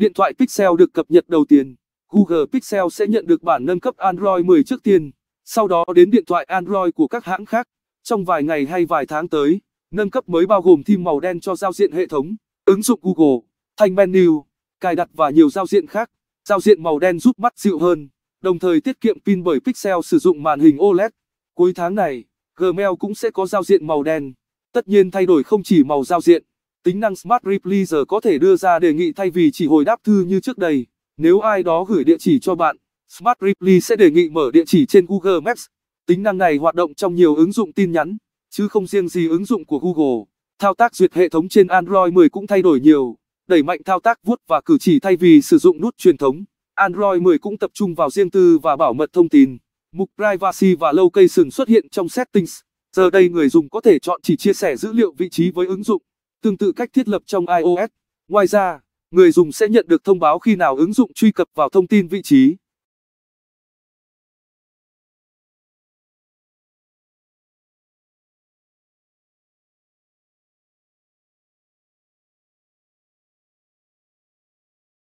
Điện thoại Pixel được cập nhật đầu tiên, Google Pixel sẽ nhận được bản nâng cấp Android 10 trước tiên, sau đó đến điện thoại Android của các hãng khác. Trong vài ngày hay vài tháng tới, nâng cấp mới bao gồm theme màu đen cho giao diện hệ thống, ứng dụng Google, thanh menu, cài đặt và nhiều giao diện khác. Giao diện màu đen giúp mắt dịu hơn, đồng thời tiết kiệm pin bởi Pixel sử dụng màn hình OLED. Cuối tháng này, Gmail cũng sẽ có giao diện màu đen. Tất nhiên thay đổi không chỉ màu giao diện Tính năng Smart Reply giờ có thể đưa ra đề nghị thay vì chỉ hồi đáp thư như trước đây. Nếu ai đó gửi địa chỉ cho bạn, Smart Reply sẽ đề nghị mở địa chỉ trên Google Maps. Tính năng này hoạt động trong nhiều ứng dụng tin nhắn, chứ không riêng gì ứng dụng của Google. Thao tác duyệt hệ thống trên Android 10 cũng thay đổi nhiều, đẩy mạnh thao tác vuốt và cử chỉ thay vì sử dụng nút truyền thống. Android 10 cũng tập trung vào riêng tư và bảo mật thông tin. Mục Privacy và Location xuất hiện trong Settings. Giờ đây người dùng có thể chọn chỉ chia sẻ dữ liệu vị trí với ứng dụng tương tự cách thiết lập trong iOS. Ngoài ra, người dùng sẽ nhận được thông báo khi nào ứng dụng truy cập vào thông tin vị trí